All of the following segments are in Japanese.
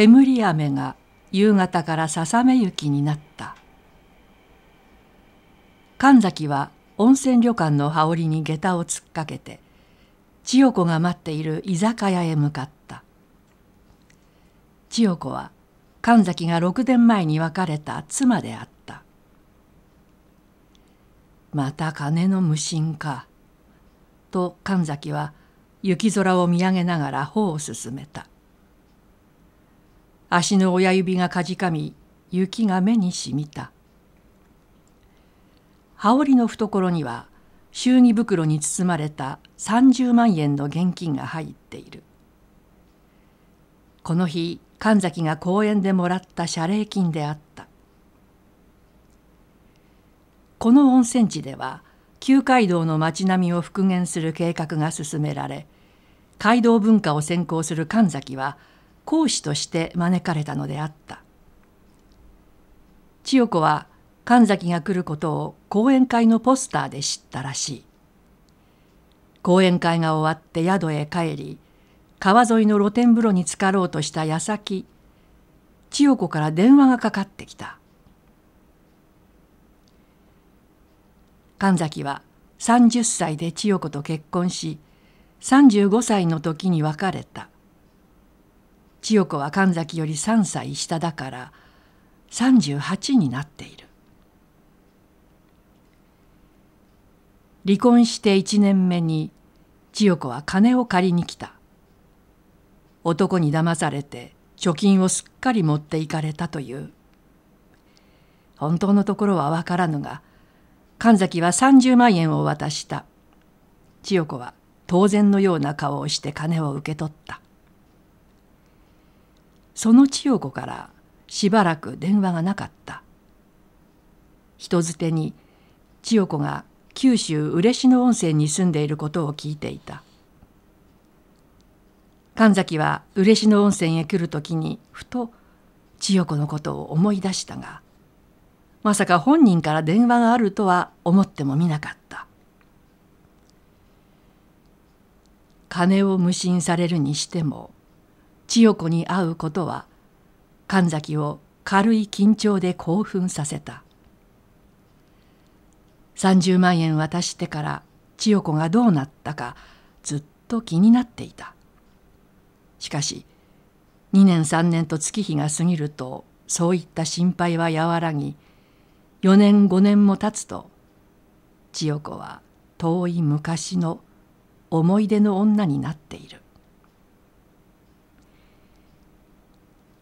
煙雨が夕方からささめ雪になった神崎は温泉旅館の羽織に下駄を突っかけて千代子が待っている居酒屋へ向かった千代子は神崎が6年前に別れた妻であったまた金の無心かと神崎は雪空を見上げながら歩を進めた「足の親指がかじかみ雪が目にしみた羽織の懐には祝儀袋に包まれた30万円の現金が入っているこの日神崎が公園でもらった謝礼金であったこの温泉地では旧街道の町並みを復元する計画が進められ街道文化を専攻する神崎は講師として招かれたのであった千代子は神崎が来ることを講演会のポスターで知ったらしい講演会が終わって宿へ帰り川沿いの露天風呂に浸かろうとした矢先千代子から電話がかかってきた神崎は30歳で千代子と結婚し35歳の時に別れた千代子は神崎より3歳下だから38になっている離婚して1年目に千代子は金を借りに来た男に騙されて貯金をすっかり持っていかれたという本当のところは分からぬが神崎は30万円を渡した千代子は当然のような顔をして金を受け取ったその千代子からしばらく電話がなかった人づてに千代子が九州嬉野温泉に住んでいることを聞いていた神崎は嬉野温泉へ来る時にふと千代子のことを思い出したがまさか本人から電話があるとは思ってもみなかった金を無心されるにしても千代子に会うことは神崎を軽い緊張で興奮させた30万円渡してから千代子がどうなったかずっと気になっていたしかし2年3年と月日が過ぎるとそういった心配は和らぎ4年5年も経つと千代子は遠い昔の思い出の女になっている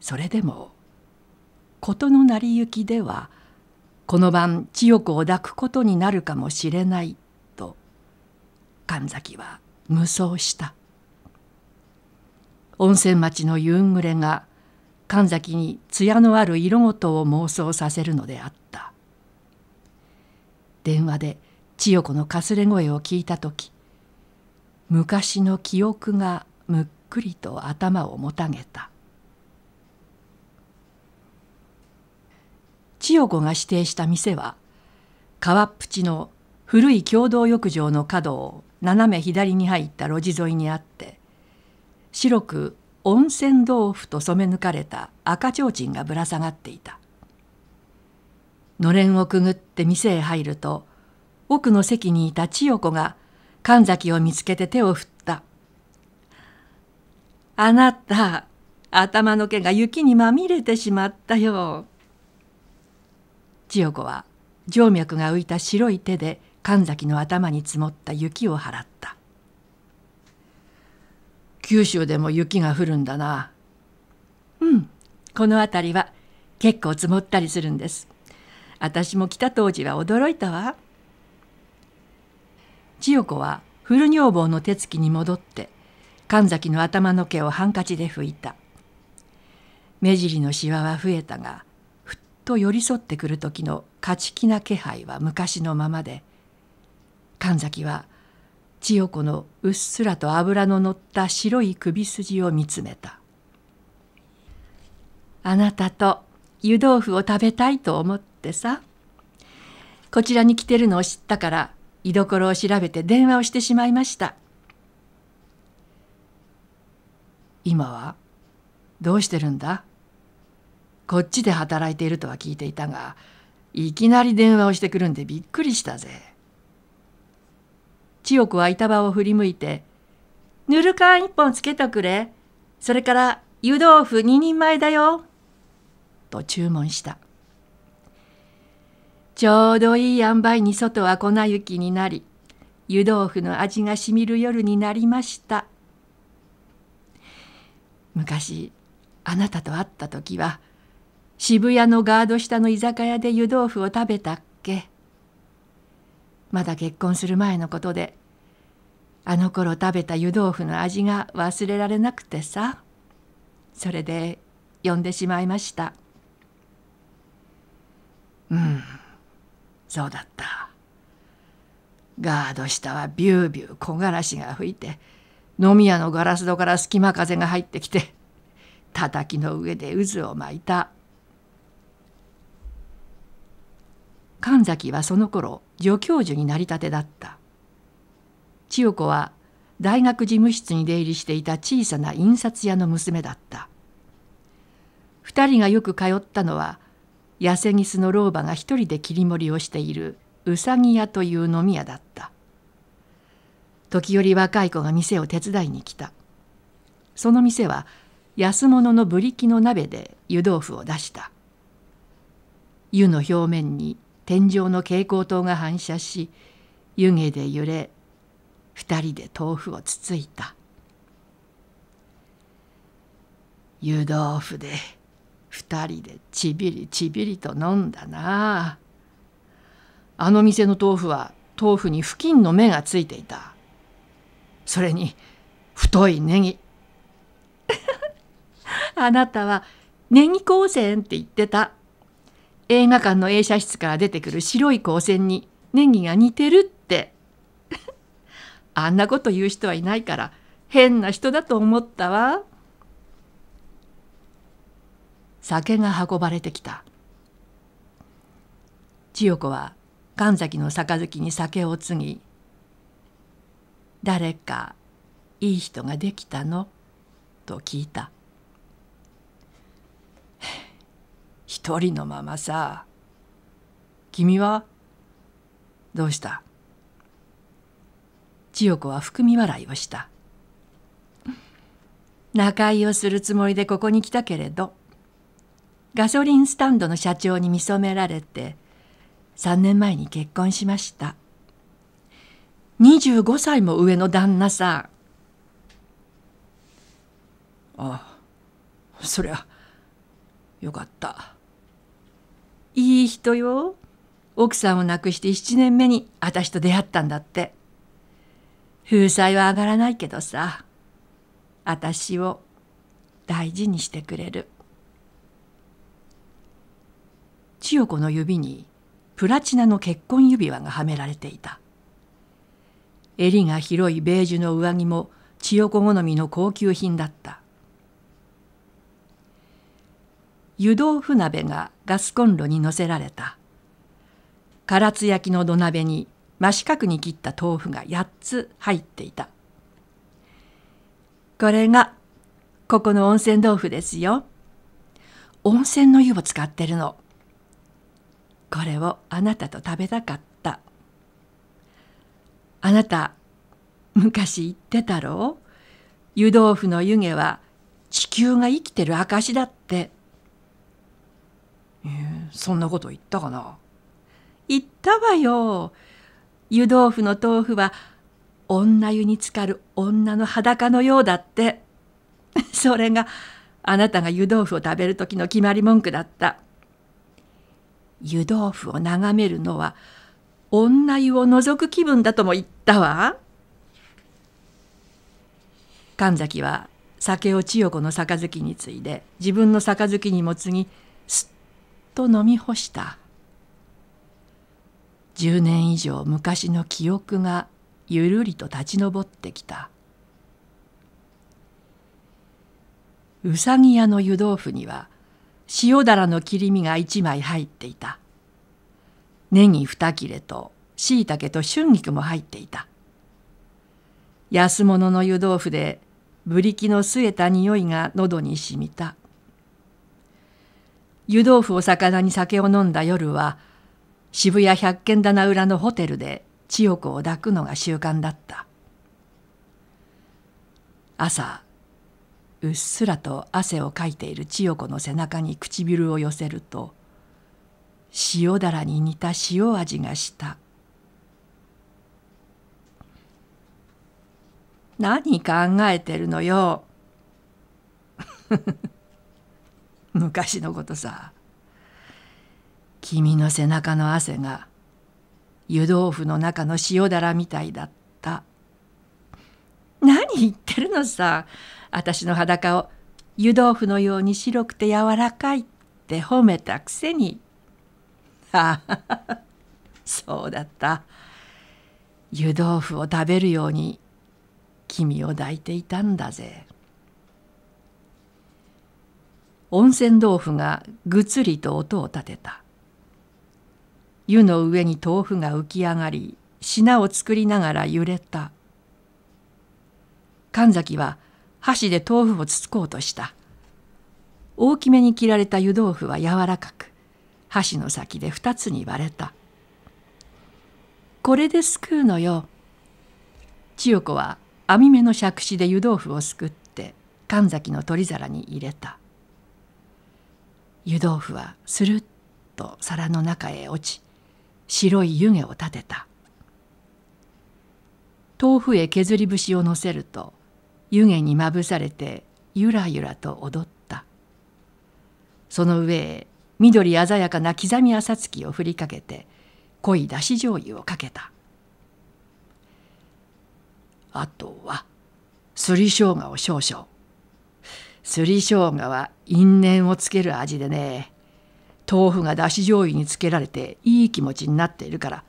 それでも事の成り行きではこの晩千代子を抱くことになるかもしれないと神崎は無双した温泉町の夕暮れが神崎に艶のある色ごとを妄想させるのであった電話で千代子のかすれ声を聞いた時昔の記憶がむっくりと頭をもたげた千代子が指定した店は川っぷちの古い共同浴場の角を斜め左に入った路地沿いにあって白く温泉豆腐と染め抜かれた赤ちょうちんがぶら下がっていたのれんをくぐって店へ入ると奥の席にいた千代子が神崎を見つけて手を振った「あなた頭の毛が雪にまみれてしまったよ」。千代子は静脈が浮いた白い手で神崎の頭に積もった雪を払った九州でも雪が降るんだなうんこの辺りは結構積もったりするんです私も来た当時は驚いたわ千代子は古女房の手つきに戻って神崎の頭の毛をハンカチで拭いた目尻のしわは増えたがと寄り添ってくる時の勝ち気な気配は昔のままで神崎は千代子のうっすらと脂の乗った白い首筋を見つめた「あなたと湯豆腐を食べたいと思ってさこちらに来てるのを知ったから居所を調べて電話をしてしまいました」「今はどうしてるんだ?」こっちで働いているとは聞いていたがいきなり電話をしてくるんでびっくりしたぜ。千代子は板場を振り向いて「ぬるかん一本つけとくれそれから湯豆腐二人前だよ」と注文した。ちょうどいい塩梅に外は粉雪になり湯豆腐の味がしみる夜になりました昔あなたと会った時は「渋谷のガード下の居酒屋で湯豆腐を食べたっけまだ結婚する前のことであの頃食べた湯豆腐の味が忘れられなくてさそれで呼んでしまいましたうんそうだったガード下はビュービュー木枯らしが吹いて飲み屋のガラス戸から隙間風が入ってきて叩きの上で渦を巻いた神崎はその頃助教授になりたてだった千代子は大学事務室に出入りしていた小さな印刷屋の娘だった2人がよく通ったのは痩せぎすの老婆が一人で切り盛りをしているうさぎ屋という飲み屋だった時折若い子が店を手伝いに来たその店は安物のブリキの鍋で湯豆腐を出した湯の表面に天井の蛍光灯が反射し湯気で揺れ二人で豆腐をつついた湯豆腐で二人でちびりちびりと飲んだなあの店の豆腐は豆腐に布巾の目がついていたそれに太いネギ あなたはネギ光線って言ってた映画館の映写室から出てくる白い光線にネギが似てるって あんなこと言う人はいないから変な人だと思ったわ酒が運ばれてきた千代子は神崎の杯に酒をつぎ「誰かいい人ができたの?」と聞いた一人のままさ君はどうした千代子は含み笑いをした仲居をするつもりでここに来たけれどガソリンスタンドの社長に見初められて3年前に結婚しました25歳も上の旦那さんああそりゃよかった。いい人よ。奥さんを亡くして7年目に私と出会ったんだって。風彩は上がらないけどさ、私を大事にしてくれる。千代子の指にプラチナの結婚指輪がはめられていた。襟が広いベージュの上着も千代子好みの高級品だった。湯豆腐鍋がガスコンロに乗せられた。唐津焼きの土鍋に真四角に切った豆腐が八つ入っていた。これが、ここの温泉豆腐ですよ。温泉の湯を使ってるの。これをあなたと食べたかった。あなた、昔言ってたろう湯豆腐の湯気は地球が生きてる証だって。そんなこと言ったかな言ったわよ。湯豆腐の豆腐は女湯に浸かる女の裸のようだって。それがあなたが湯豆腐を食べる時の決まり文句だった。湯豆腐を眺めるのは女湯を覗く気分だとも言ったわ。神崎は酒を千代子の杯についで自分の杯にも継ぎと飲み干した10年以上昔の記憶がゆるりと立ち上ってきたうさぎ屋の湯豆腐には塩だらの切り身が一枚入っていたネギ二切れとしいたけと春菊も入っていた安物の湯豆腐でブリキの据えた匂いが喉にしみた湯豆腐を魚に酒を飲んだ夜は渋谷百軒棚裏のホテルで千代子を抱くのが習慣だった朝うっすらと汗をかいている千代子の背中に唇を寄せると塩だらに似た塩味がした「何考えてるのよ」昔のことさ君の背中の汗が湯豆腐の中の塩だらみたいだった何言ってるのさ私の裸を湯豆腐のように白くて柔らかいって褒めたくせにああそうだった湯豆腐を食べるように君を抱いていたんだぜ。温泉豆腐がぐつりと音を立てた湯の上に豆腐が浮き上がり品を作りながら揺れた神崎は箸で豆腐をつつこうとした大きめに切られた湯豆腐は柔らかく箸の先で二つに割れたこれですくうのよ千代子は網目の杓子で湯豆腐をすくって神崎の取り皿に入れた湯豆腐はスルッと皿の中へ落ち白い湯気を立てた豆腐へ削り節をのせると湯気にまぶされてゆらゆらと踊ったその上へ緑鮮やかな刻み浅月を振りかけて濃いだし醤油をかけたあとはすり生姜を少々すり生姜は因縁をつける味でね豆腐がだし醤油につけられていい気持ちになっているから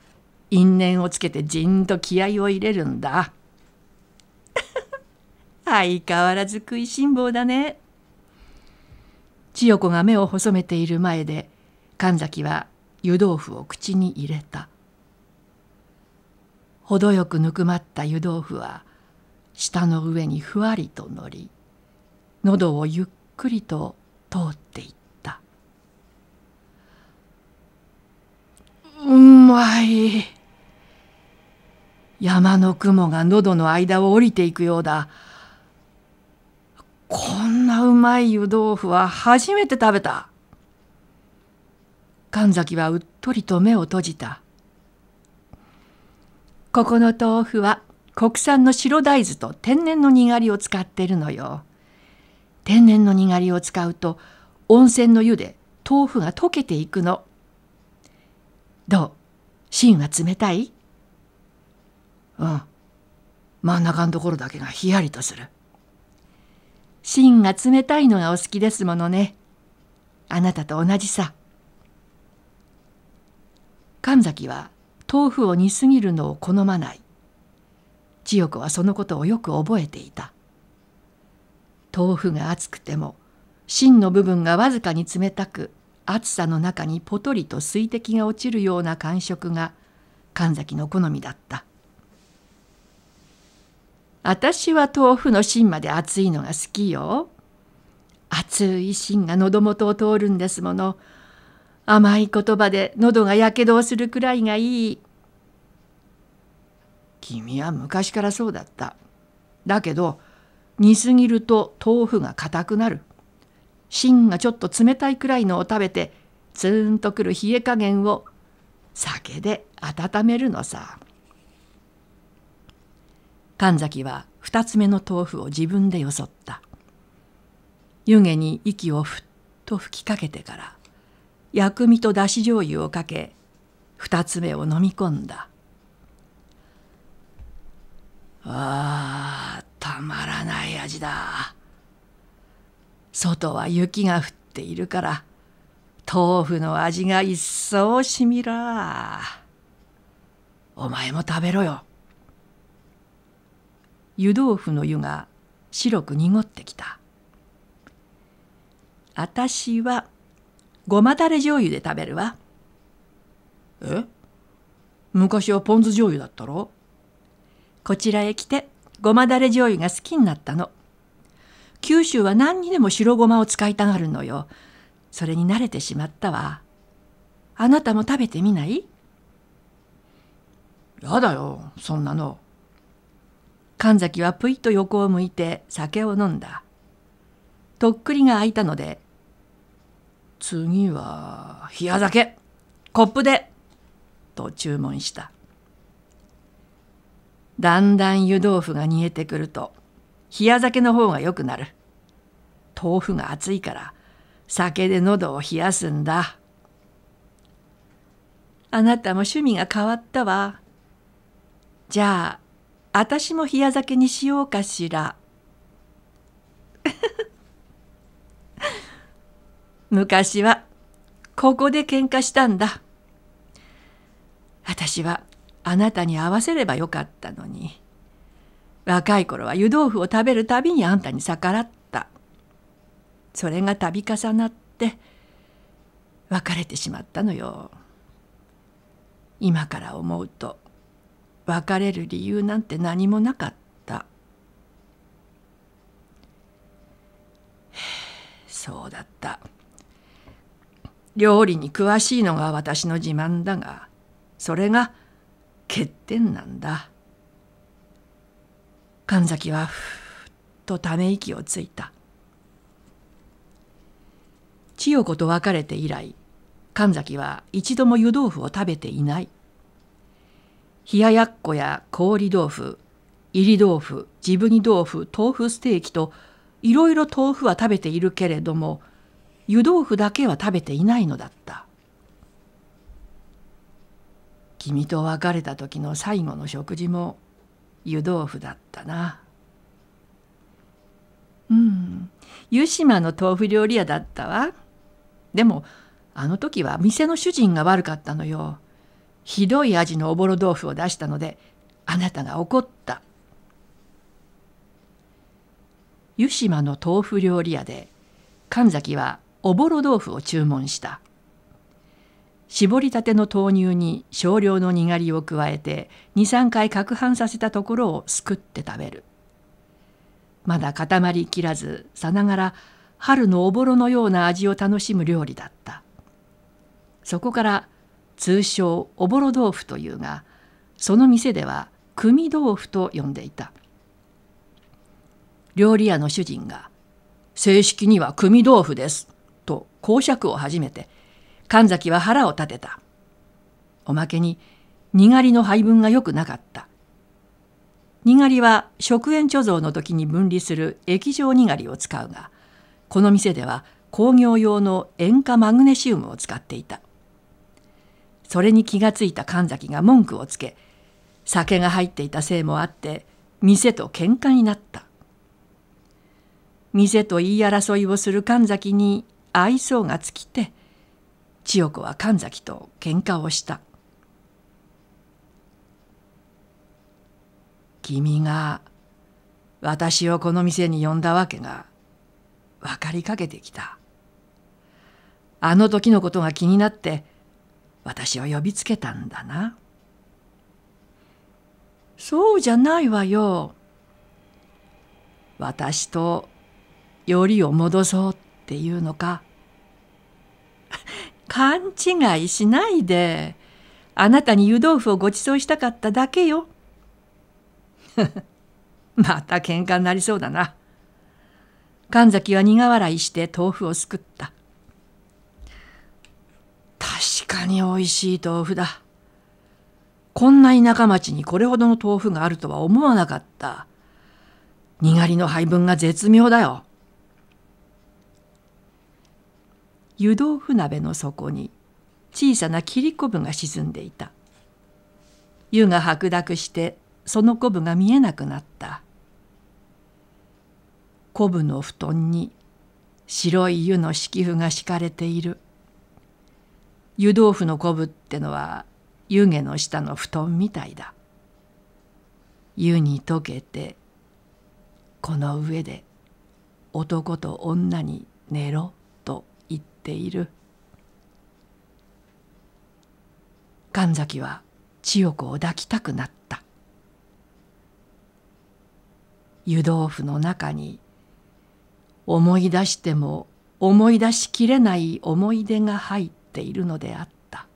因縁をつけてじんと気合を入れるんだ 相変わらず食いしん坊だね千代子が目を細めている前で神崎は湯豆腐を口に入れた程よくぬくまった湯豆腐は舌の上にふわりとのり喉をゆっくりと通っていった「うまい」山の雲が喉の間を降りていくようだこんなうまい湯豆腐は初めて食べた神崎はうっとりと目を閉じたここの豆腐は国産の白大豆と天然のにがりを使ってるのよ。天然のにがりを使うと温泉の湯で豆腐が溶けていくの。どう芯は冷たいうん真ん中のところだけがひやりとする。芯が冷たいのがお好きですものね。あなたと同じさ。神崎は豆腐を煮すぎるのを好まない。千代子はそのことをよく覚えていた。豆腐が熱くても芯の部分がわずかに冷たく暑さの中にぽとりと水滴が落ちるような感触が神崎の好みだった私は豆腐の芯まで熱いのが好きよ熱い芯が喉元を通るんですもの甘い言葉で喉がやけどをするくらいがいい君は昔からそうだっただけど煮すぎると豆腐が硬くなる芯がちょっと冷たいくらいのを食べてツーンとくる冷え加減を酒で温めるのさ神崎は2つ目の豆腐を自分でよそった湯気に息をふっと吹きかけてから薬味とだし醤油をかけ2つ目を飲み込んだああたまらない味だ外は雪が降っているから豆腐の味が一層しみらお前も食べろよ湯豆腐の湯が白く濁ってきた私はごまだれ醤油で食べるわえ昔はポン酢醤油だったろこちらへ来てごまだれ醤油が好きになったの。九州は何にでも白ごまを使いたがるのよ。それに慣れてしまったわ。あなたも食べてみないやだよ、そんなの。神崎はぷいと横を向いて酒を飲んだ。とっくりが開いたので、次は、冷や酒、コップで、と注文した。だんだん湯豆腐が煮えてくると冷や酒の方がよくなる豆腐が熱いから酒で喉を冷やすんだあなたも趣味が変わったわじゃあ私も冷や酒にしようかしら 昔はここで喧嘩したんだ私はあなたに合わせればよかったのに。若い頃は湯豆腐を食べるたびにあんたに逆らった。それが度重なって別れてしまったのよ。今から思うと別れる理由なんて何もなかった。そうだった。料理に詳しいのが私の自慢だが、それが欠点なんだ神崎はふーっとため息をついた千代子と別れて以来神崎は一度も湯豆腐を食べていない冷ややっこや氷豆腐入り豆腐ジブニ豆腐豆腐ステーキといろいろ豆腐は食べているけれども湯豆腐だけは食べていないのだった君と別れた時の最後の食事も湯豆腐だったなうん湯島の豆腐料理屋だったわでもあの時は店の主人が悪かったのよひどい味のおぼろ豆腐を出したのであなたが怒った湯島の豆腐料理屋で神崎はおぼろ豆腐を注文した絞りたての豆乳に少量のにがりを加えて23回攪拌させたところをすくって食べるまだ固まりきらずさながら春のおぼろのような味を楽しむ料理だったそこから通称おぼろ豆腐というがその店では組豆腐と呼んでいた料理屋の主人が「正式には組豆腐です」と講釈を始めて「神崎は腹を立てた。おまけに、にがりの配分が良くなかった。にがりは食塩貯蔵の時に分離する液状にがりを使うが、この店では工業用の塩化マグネシウムを使っていた。それに気がついた神崎が文句をつけ、酒が入っていたせいもあって、店と喧嘩になった。店と言い争いをする神崎に愛想が尽きて、千代子は神崎と喧嘩をした君が私をこの店に呼んだわけが分かりかけてきたあの時のことが気になって私を呼びつけたんだなそうじゃないわよ私とよりを戻そうっていうのか勘違いしないで。あなたに湯豆腐をご馳走したかっただけよ。また喧嘩になりそうだな。神崎は苦笑いして豆腐をすくった。確かに美味しい豆腐だ。こんな田舎町にこれほどの豆腐があるとは思わなかった。にがりの配分が絶妙だよ。湯豆腐鍋の底に小さな切り昆布が沈んでいた湯が白濁してその昆布が見えなくなった昆布の布団に白い湯の敷布が敷かれている湯豆腐の昆布ってのは湯気の下の布団みたいだ湯に溶けてこの上で男と女に寝ろている神崎は千代子を抱きたくなった湯豆腐の中に思い出しても思い出しきれない思い出が入っているのであった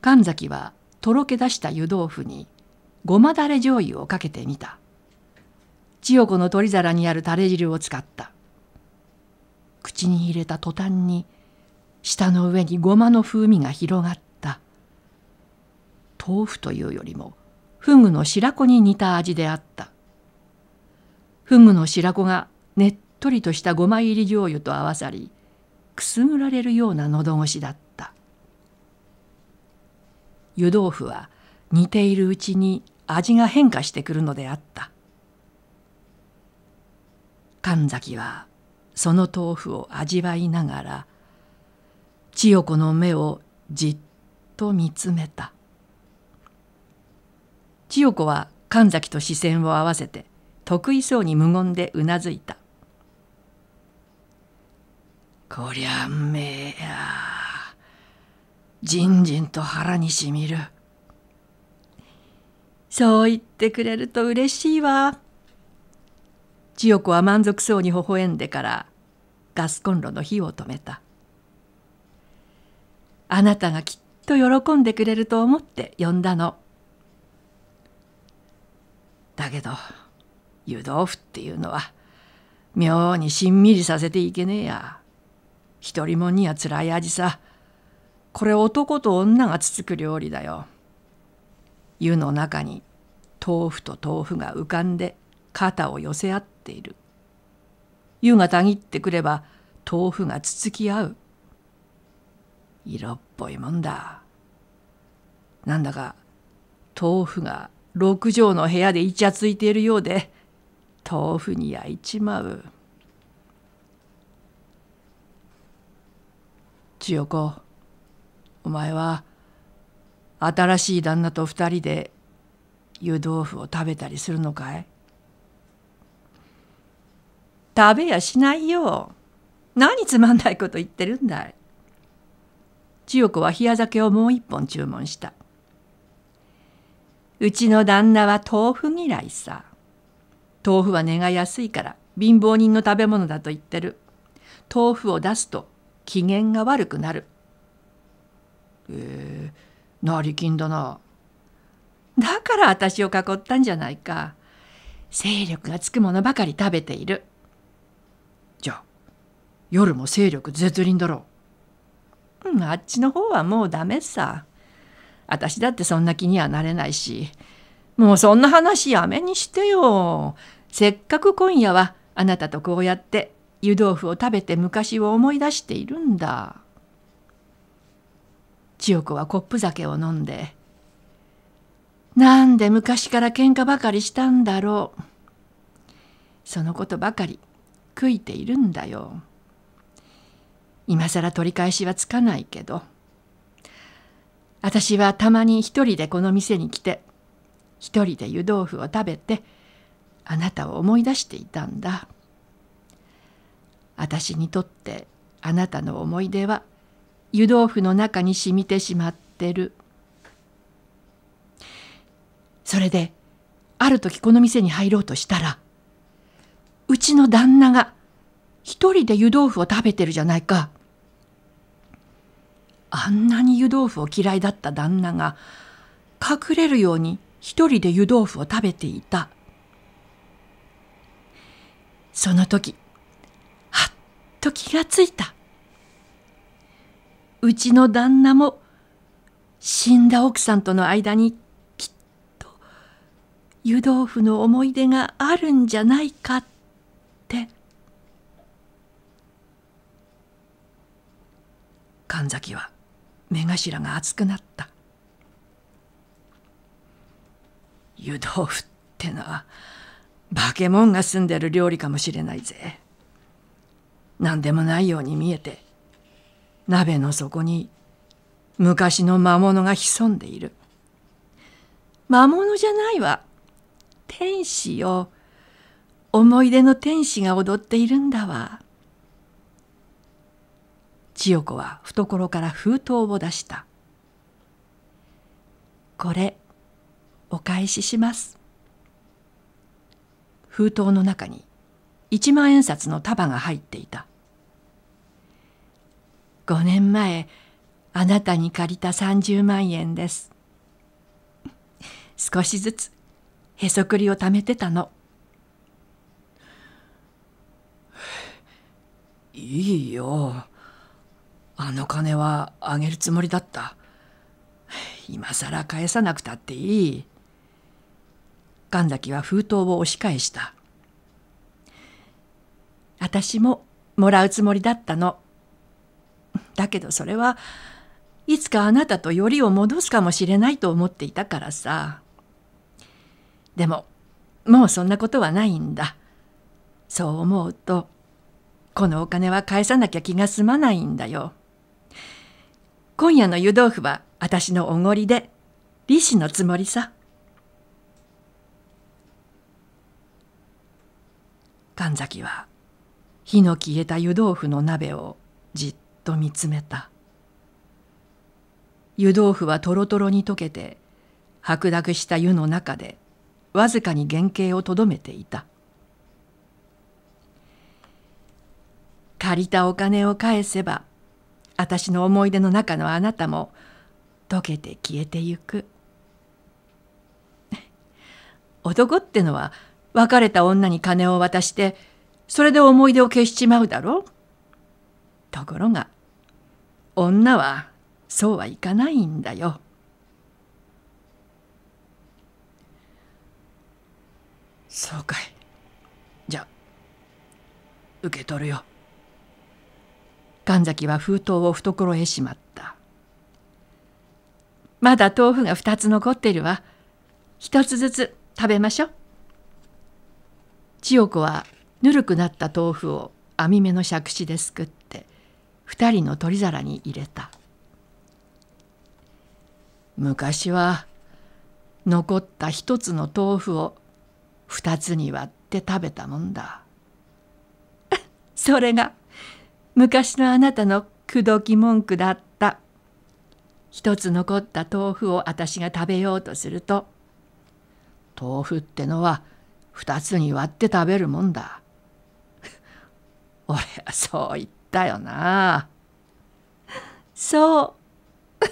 神崎はとろけ出した湯豆腐にごまだれ醤油をかけてみた千代子の取り皿にあるタレ汁を使った。口に入れた途端に、舌の上にごまの風味が広がった。豆腐というよりも、フグの白子に似た味であった。フグの白子がねっとりとしたごま入り醤油と合わさり、くすぐられるような喉越しだった。湯豆腐は煮ているうちに味が変化してくるのであった。神崎はその豆腐を味わいながら千代子の目をじっと見つめた千代子は神崎と視線を合わせて得意そうに無言でうなずいた「こりゃんめえやじんじんと腹にしみる」そう言ってくれると嬉しいわ。千代子は満足そうに微笑んでからガスコンロの火を止めた。あなたがきっと喜んでくれると思って呼んだの。だけど湯豆腐っていうのは妙にしんみりさせていけねえや。一人もにはつらい味さ。これ男と女がつつく料理だよ。湯の中に豆腐と豆腐が浮かんで肩を寄せ合っっている湯がたぎってくれば豆腐がつつき合う色っぽいもんだなんだか豆腐が六畳の部屋でイチャついているようで豆腐に焼いちまう千代子お前は新しい旦那と二人で湯豆腐を食べたりするのかい食べやしないよ。何つまんないこと言ってるんだい。千代子は冷や酒をもう一本注文した。うちの旦那は豆腐嫌いさ。豆腐は値が安いから貧乏人の食べ物だと言ってる。豆腐を出すと機嫌が悪くなる。えり成金だな。だから私を囲ったんじゃないか。勢力がつくものばかり食べている。夜も勢力絶倫だろう、うん、あっちの方はもうダメさ私だってそんな気にはなれないしもうそんな話やめにしてよせっかく今夜はあなたとこうやって湯豆腐を食べて昔を思い出しているんだ千代子はコップ酒を飲んで「なんで昔から喧嘩ばかりしたんだろう」そのことばかり悔いているんだよ。今更取り返しはつかないけど私はたまに一人でこの店に来て一人で湯豆腐を食べてあなたを思い出していたんだ私にとってあなたの思い出は湯豆腐の中に染みてしまってるそれである時この店に入ろうとしたらうちの旦那が一人で湯豆腐を食べてるじゃないかあんなに湯豆腐を嫌いだった旦那が隠れるように一人で湯豆腐を食べていたその時はっと気がついたうちの旦那も死んだ奥さんとの間にきっと湯豆腐の思い出があるんじゃないかって神崎は目頭が熱くなった湯豆腐ってのは化け物が住んでる料理かもしれないぜ何でもないように見えて鍋の底に昔の魔物が潜んでいる魔物じゃないわ天使よ思い出の天使が踊っているんだわ。千代子は懐から封筒を出した。これ、お返しします。封筒の中に一万円札の束が入っていた。5年前、あなたに借りた30万円です。少しずつへそくりを貯めてたの。いいよ。あの金はあげるつもりだった。今更返さなくたっていい。神崎は封筒を押し返した。私ももらうつもりだったの。だけどそれはいつかあなたとよりを戻すかもしれないと思っていたからさ。でももうそんなことはないんだ。そう思うとこのお金は返さなきゃ気が済まないんだよ。今夜の湯豆腐は私のおごりで、利子のつもりさ。神崎は火の消えた湯豆腐の鍋をじっと見つめた湯豆腐はとろとろに溶けて白濁した湯の中でわずかに原型をとどめていた借りたお金を返せば私の思い出の中のあなたも溶けて消えてゆく 男ってのは別れた女に金を渡してそれで思い出を消しちまうだろところが女はそうはいかないんだよ。そうかいじゃあ受け取るよ。神崎は封筒を懐へしまったまだ豆腐が2つ残ってるわ1つずつ食べましょう千代子はぬるくなった豆腐を網目のしゃくしですくって2人の取り皿に入れた昔は残った1つの豆腐を2つに割って食べたもんだ それが昔のあなたの口説き文句だった一つ残った豆腐を私が食べようとすると「豆腐ってのは二つに割って食べるもんだ」「俺はそう言ったよな」そう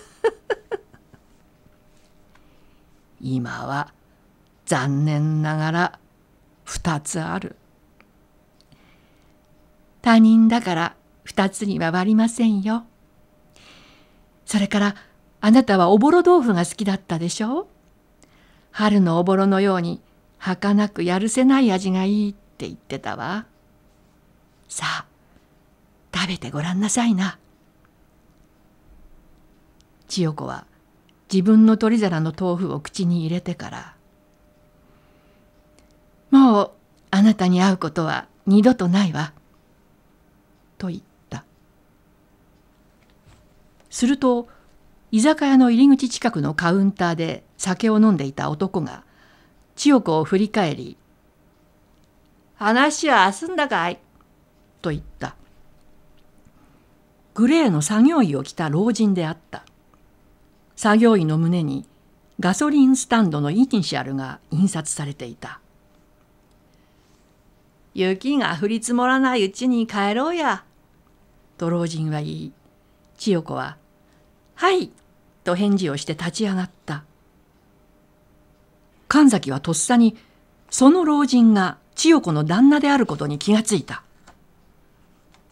今は残念ながら二つある他人だから二つには割りませんよ。それからあなたはおぼろ豆腐が好きだったでしょう春のおぼろのように儚くやるせない味がいいって言ってたわ。さあ、食べてごらんなさいな。千代子は自分の取り皿の豆腐を口に入れてから、もうあなたに会うことは二度とないわ。と言った。すると居酒屋の入り口近くのカウンターで酒を飲んでいた男が千代子を振り返り「話は済んだかい?」と言ったグレーの作業着を着た老人であった作業員の胸にガソリンスタンドのイニシャルが印刷されていた「雪が降り積もらないうちに帰ろうや」と老人は言い千代子は「はい」と返事をして立ち上がった神崎はとっさにその老人が千代子の旦那であることに気がついた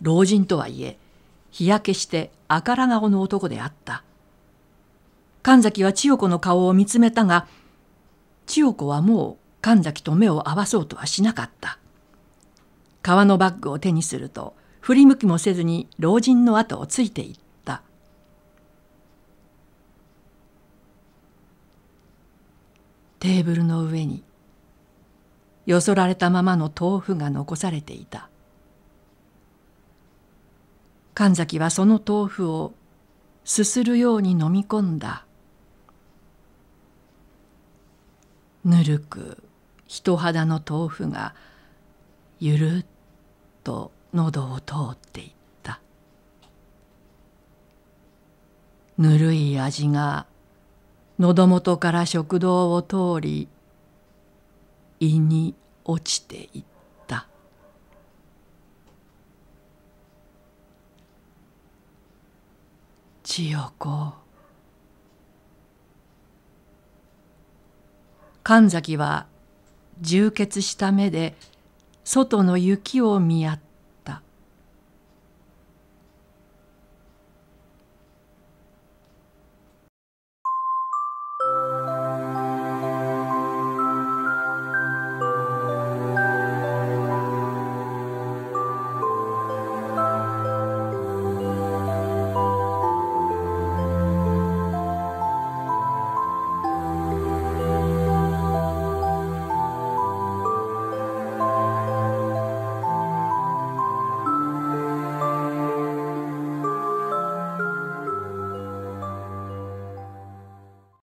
老人とはいえ日焼けして赤ら顔の男であった神崎は千代子の顔を見つめたが千代子はもう神崎と目を合わそうとはしなかった革のバッグを手にすると振り向きもせずに老人の後をついていったテーブルの上によそられたままの豆腐が残されていた神崎はその豆腐をすするように飲み込んだぬるく人肌の豆腐がゆるっと喉を通っていったぬるい味が喉元から食堂を通り胃に落ちていった千代子神崎は充血した目で外の雪を見合った